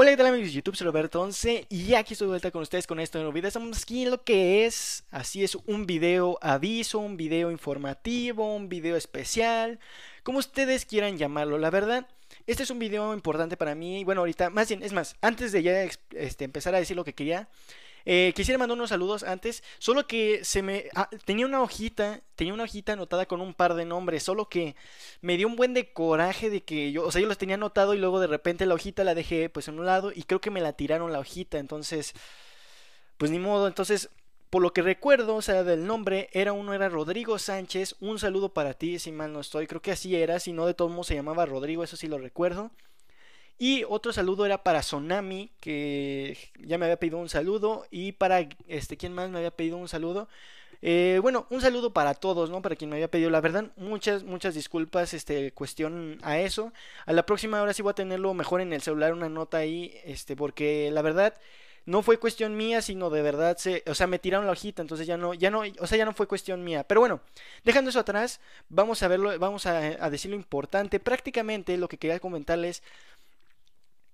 Hola, ¿qué tal amigos de YouTube? Soy Roberto 11 y aquí estoy de vuelta con ustedes con de este nuevo vida Estamos aquí en lo que es, así es, un video aviso, un video informativo, un video especial, como ustedes quieran llamarlo. La verdad, este es un video importante para mí. y Bueno, ahorita, más bien, es más, antes de ya este, empezar a decir lo que quería, eh, quisiera mandar unos saludos antes, solo que se me... Ah, tenía una hojita, tenía una hojita anotada con un par de nombres, solo que me dio un buen de coraje de que yo, o sea, yo los tenía anotado y luego de repente la hojita la dejé pues en un lado y creo que me la tiraron la hojita, entonces... Pues ni modo, entonces por lo que recuerdo, o sea, del nombre, era uno era Rodrigo Sánchez. Un saludo para ti, si mal no estoy. Creo que así era, si no de todos modos se llamaba Rodrigo, eso sí lo recuerdo. Y otro saludo era para Sonami, que ya me había pedido un saludo. Y para, este, ¿quién más me había pedido un saludo? Eh, bueno, un saludo para todos, ¿no? Para quien me había pedido, la verdad, muchas, muchas disculpas, este, cuestión a eso. A la próxima hora sí voy a tenerlo mejor en el celular, una nota ahí, este, porque la verdad no fue cuestión mía, sino de verdad se, o sea, me tiraron la hojita, entonces ya no, ya no, o sea, ya no fue cuestión mía. Pero bueno, dejando eso atrás, vamos a verlo, vamos a, a decir lo importante. Prácticamente lo que quería comentarles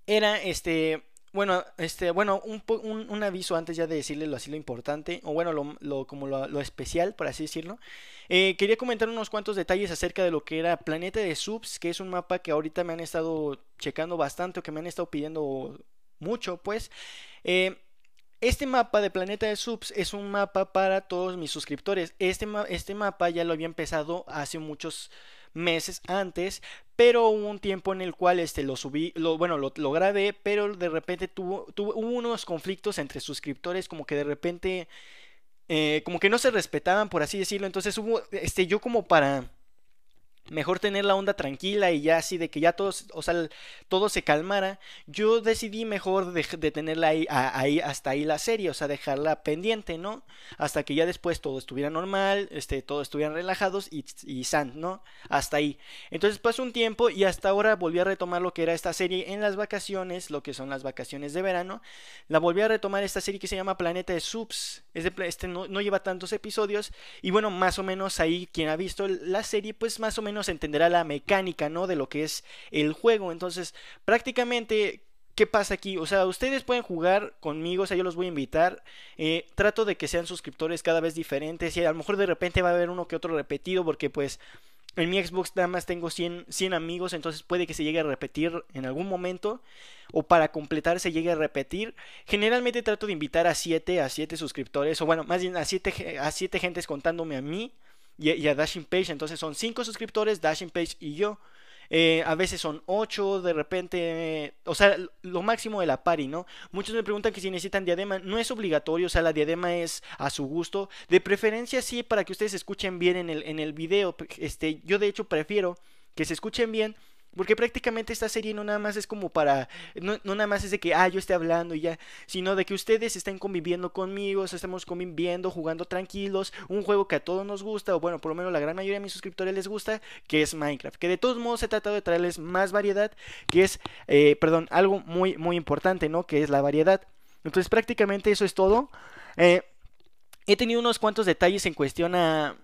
era este. Bueno, este, bueno, un, aviso antes ya de decirles lo así lo importante, o bueno, lo, lo como lo, especial, por así decirlo. Eh, quería comentar unos cuantos detalles acerca de lo que era Planeta de Subs, que es un mapa que ahorita me han estado checando bastante, o que me han estado pidiendo mucho, pues. Eh, este mapa de Planeta de Subs es un mapa para todos mis suscriptores. Este, este mapa ya lo había empezado hace muchos meses antes, pero hubo un tiempo en el cual este lo subí, lo, bueno, lo, grabé, pero de repente tuvo, tuvo, hubo unos conflictos entre suscriptores, como que de repente, eh, como que no se respetaban, por así decirlo, entonces hubo, este, yo como para mejor tener la onda tranquila y ya así de que ya todos, o sea, todo se calmara, yo decidí mejor de, tenerla ahí, hasta ahí la serie, o sea, dejarla pendiente, ¿no? Hasta que ya después todo estuviera normal, este, todos estuvieran relajados y, y san, ¿no? Hasta ahí. Entonces pasó un tiempo y hasta ahora volví a retomar lo que era esta serie en las vacaciones, lo que son las vacaciones de verano. La volví a retomar esta serie que se llama Planeta de Subs. de, este no lleva tantos episodios y bueno, más o menos ahí quien ha visto la serie, pues más o menos nos entenderá la mecánica, ¿no? De lo que es el juego. Entonces, prácticamente ¿Qué pasa aquí? O sea, ustedes pueden jugar conmigo, o sea, yo los voy a invitar. Eh, trato de que sean suscriptores cada vez diferentes. Y a lo mejor de repente va a haber uno que otro repetido, porque pues en mi Xbox nada más tengo 100, 100 amigos, entonces puede que se llegue a repetir en algún momento. O para completar se llegue a repetir. Generalmente trato de invitar a 7, a 7 suscriptores, o bueno, más bien a 7, a 7 gentes contándome a mí y, a Dashing Page. Entonces son 5 suscriptores, Dashing Page y yo. Eh, a veces son 8, de repente, eh, o sea, lo máximo de la pari, ¿no? Muchos me preguntan que si necesitan diadema, no es obligatorio, o sea, la diadema es a su gusto, de preferencia sí, para que ustedes escuchen bien en el, en video, este, yo de hecho prefiero que se escuchen bien porque prácticamente esta serie no nada más es como para, no, nada más es de que, ah, yo esté hablando y ya, sino de que ustedes estén conviviendo conmigo, estamos conviviendo, jugando tranquilos, un juego que a todos nos gusta, o bueno, por lo menos la gran mayoría de mis suscriptores les gusta, que es Minecraft. Que de todos modos he tratado de traerles más variedad, que es, eh, perdón, algo muy, muy importante, ¿no? Que es la variedad. Entonces prácticamente eso es todo. Eh, he tenido unos cuantos detalles en cuestión a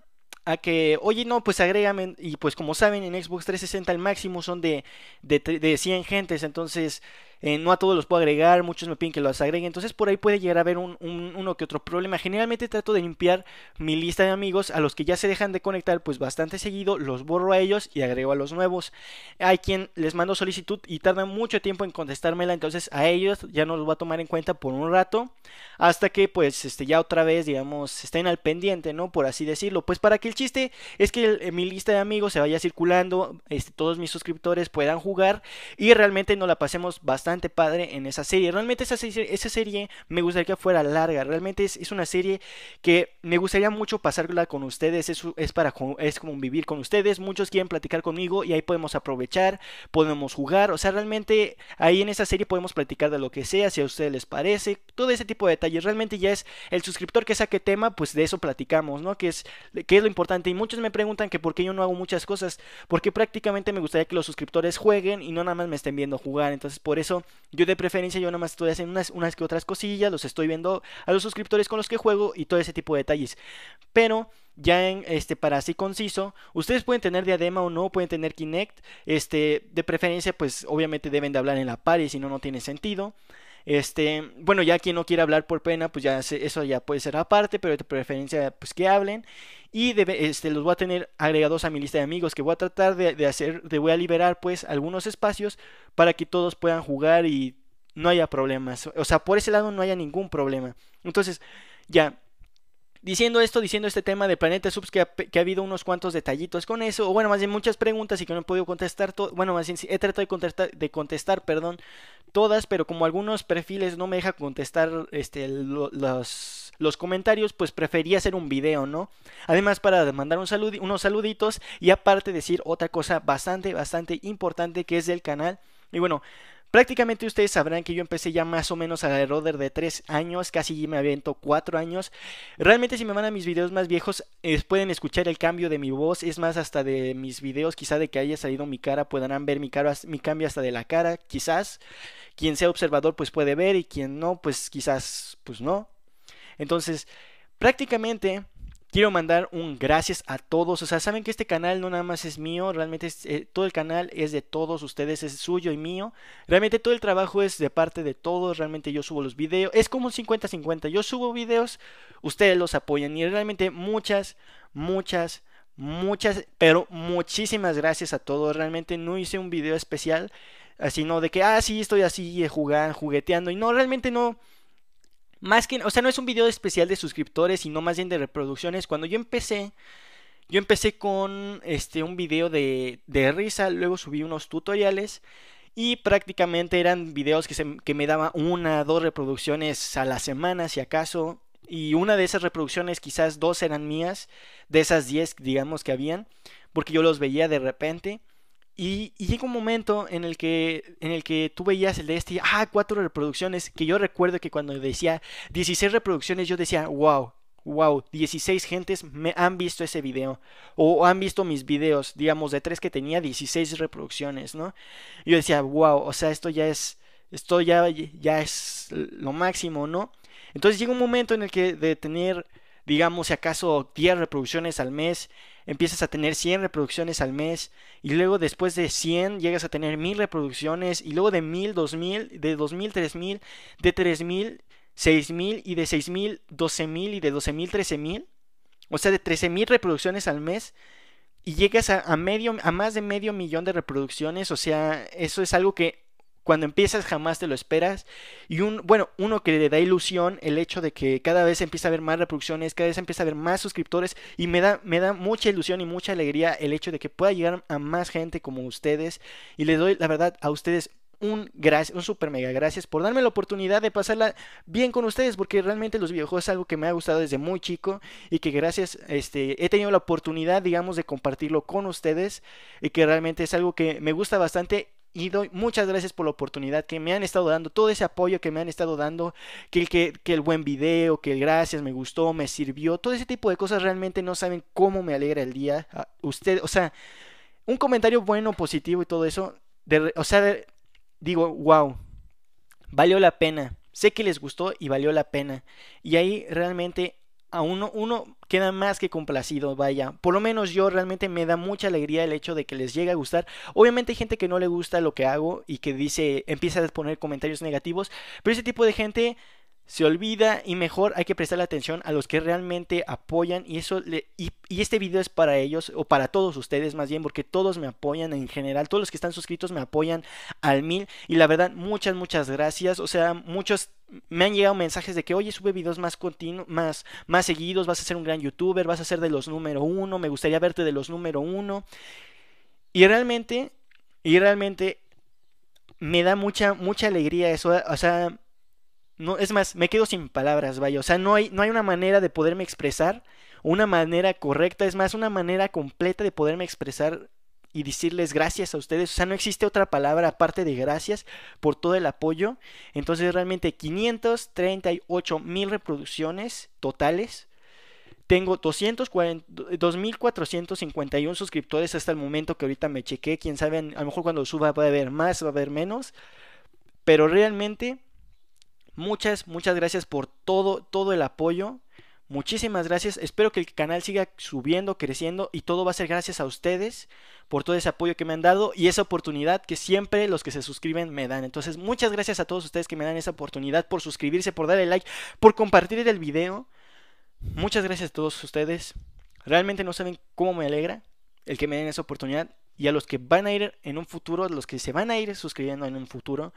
a que, oye, no, pues agrégame. Y pues como saben, en Xbox 360 el máximo son de, de, de 100 gentes. Entonces, eh, no a todos los puedo agregar, muchos me piden que los agregue, entonces por ahí puede llegar a haber un, uno que otro problema. Generalmente trato de limpiar mi lista de amigos, a los que ya se dejan de conectar pues bastante seguido, los borro a ellos y agrego a los nuevos. Hay quien les mando solicitud y tarda mucho tiempo en contestármela, entonces a ellos ya no los voy a tomar en cuenta por un rato, hasta que pues este, ya otra vez, digamos, estén al pendiente, ¿no? Por así decirlo. Pues para que el chiste es que eh, mi lista de amigos se vaya circulando, este, todos mis suscriptores puedan jugar y realmente nos la pasemos bastante padre en esa serie. Realmente esa serie, esa serie me gustaría que fuera larga. Realmente es, una serie que me gustaría mucho pasarla con ustedes. Es, es para es como vivir con ustedes. Muchos quieren platicar conmigo y ahí podemos aprovechar, podemos jugar. O sea, realmente ahí en esa serie podemos platicar de lo que sea, si a ustedes les parece. Todo ese tipo de detalles. Realmente ya es el suscriptor que saque tema, pues de eso platicamos, ¿no? Que es, que es lo importante. Y muchos me preguntan que por qué yo no hago muchas cosas. Porque prácticamente me gustaría que los suscriptores jueguen y no nada más me estén viendo jugar. Entonces por eso yo de preferencia yo nomás estoy haciendo unas, unas que otras cosillas, los estoy viendo a los suscriptores con los que juego y todo ese tipo de detalles. Pero ya en este para así conciso, ustedes pueden tener diadema o no, pueden tener Kinect, este de preferencia pues obviamente deben de hablar en la par si no no tiene sentido. Este, bueno, ya quien no quiere hablar por pena, pues ya eso ya puede ser aparte, pero de preferencia pues que hablen. Y este, los voy a tener agregados a mi lista de amigos, que voy a tratar de, hacer, de voy a liberar pues algunos espacios para que todos puedan jugar y no haya problemas. O sea, por ese lado no haya ningún problema. Entonces, ya, diciendo esto, diciendo este tema de Planeta Subs, que ha, habido unos cuantos detallitos con eso, o bueno, más bien muchas preguntas y que no he podido contestar, todo, bueno, más bien he tratado de contestar, de contestar, perdón, todas, pero como algunos perfiles no me deja contestar este, los, comentarios, pues prefería hacer un video, ¿no? Además para mandar unos saluditos y aparte decir otra cosa bastante, bastante importante que es del canal. Y bueno, Prácticamente ustedes sabrán que yo empecé ya más o menos a Roder de 3 años, casi me avento 4 años. Realmente si me van a mis videos más viejos eh, pueden escuchar el cambio de mi voz, es más hasta de mis videos quizá de que haya salido mi cara, podrán ver mi, cara, mi cambio hasta de la cara, quizás. Quien sea observador pues puede ver y quien no pues quizás pues no. Entonces prácticamente Quiero mandar un gracias a todos. O sea, saben que este canal no nada más es mío, realmente eh, todo el canal es de todos ustedes, es suyo y mío. Realmente todo el trabajo es de parte de todos, realmente yo subo los videos. Es como un 50-50, yo subo videos, ustedes los apoyan y realmente muchas, muchas, muchas, pero muchísimas gracias a todos. Realmente no hice un video especial, sino de que, ah, sí, estoy así eh, jugando, jugueteando. Y no, realmente no. Más que, o sea, no es un video especial de suscriptores, sino más bien de reproducciones. Cuando yo empecé, yo empecé con este, un video de, de risa, luego subí unos tutoriales. Y prácticamente eran videos que, se, me daba una, dos reproducciones a la semana, si acaso. Y una de esas reproducciones, quizás dos eran mías, de esas diez, digamos, que habían, porque yo los veía de repente. Y, y, llega un momento en el que en el que tú veías el de este, ah, cuatro reproducciones, que yo recuerdo que cuando decía 16 reproducciones yo decía, wow, wow, 16 gentes me han visto ese video o han visto mis videos, digamos, de tres que tenía 16 reproducciones, ¿no? yo decía, wow, o sea, esto ya es esto ya ya es lo máximo, ¿no? Entonces llega un momento en el que de tener digamos si acaso 10 reproducciones al mes empiezas a tener 100 reproducciones al mes y luego después de 100 llegas a tener 1000 reproducciones y luego de 1000, 2000, de 2000, 3000, de 3000, 6000 y de 6000, 12000 y de 12000, 13000. O sea, de 13000 reproducciones al mes y llegas a, a, medio a más de medio millón de reproducciones, o sea, eso es algo que cuando empiezas jamás te lo esperas. Y un, bueno, uno que le da ilusión el hecho de que cada vez empieza a haber más reproducciones, cada vez empieza a haber más suscriptores. Y me da, me da mucha ilusión y mucha alegría el hecho de que pueda llegar a más gente como ustedes. Y le doy, la verdad, a ustedes un gracias, un super mega gracias por darme la oportunidad de pasarla bien con ustedes, porque realmente los videojuegos es algo que me ha gustado desde muy chico y que gracias, este, he tenido la oportunidad, digamos, de compartirlo con ustedes y que realmente es algo que me gusta bastante y doy muchas gracias por la oportunidad que me han estado dando, todo ese apoyo que me han estado dando, que el, que, el buen video, que el gracias, me gustó, me sirvió, todo ese tipo de cosas realmente no saben cómo me alegra el día. Ah, usted, o sea, un comentario bueno, positivo y todo eso, de, o sea, digo, wow, valió la pena. Sé que les gustó y valió la pena. Y ahí realmente a uno, uno queda más que complacido, vaya. Por lo menos yo realmente me da mucha alegría el hecho de que les llegue a gustar. Obviamente hay gente que no le gusta lo que hago y que dice, empieza a poner comentarios negativos, pero ese tipo de gente se olvida y mejor hay que prestarle atención a los que realmente apoyan y eso le, y, este video es para ellos o para todos ustedes más bien porque todos me apoyan en general todos los que están suscritos me apoyan al mil y la verdad muchas muchas gracias o sea muchos me han llegado mensajes de que oye sube videos más continuos más más seguidos vas a ser un gran youtuber vas a ser de los número uno me gustaría verte de los número uno y realmente y realmente me da mucha mucha alegría eso o sea no, es más, me quedo sin palabras, vaya. O sea, no hay, no hay una manera de poderme expresar, una manera correcta, es más, una manera completa de poderme expresar y decirles gracias a ustedes. O sea, no existe otra palabra aparte de gracias por todo el apoyo. Entonces, realmente 538 mil reproducciones totales. Tengo 2.451 suscriptores hasta el momento que ahorita me chequé. Quién sabe, a lo mejor cuando suba va a haber más, va a haber menos. Pero realmente Muchas, muchas gracias por todo, todo el apoyo. Muchísimas gracias. Espero que el canal siga subiendo, creciendo y todo va a ser gracias a ustedes por todo ese apoyo que me han dado y esa oportunidad que siempre los que se suscriben me dan. Entonces, muchas gracias a todos ustedes que me dan esa oportunidad por suscribirse, por darle like, por compartir el video. Muchas gracias a todos ustedes. Realmente no saben cómo me alegra el que me den esa oportunidad y a los que van a ir en un futuro, a los que se van a ir suscribiendo en un futuro.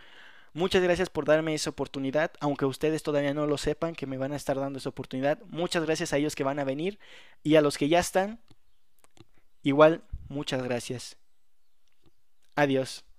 Muchas gracias por darme esa oportunidad, aunque ustedes todavía no lo sepan que me van a estar dando esa oportunidad. Muchas gracias a ellos que van a venir y a los que ya están. Igual, muchas gracias. Adiós.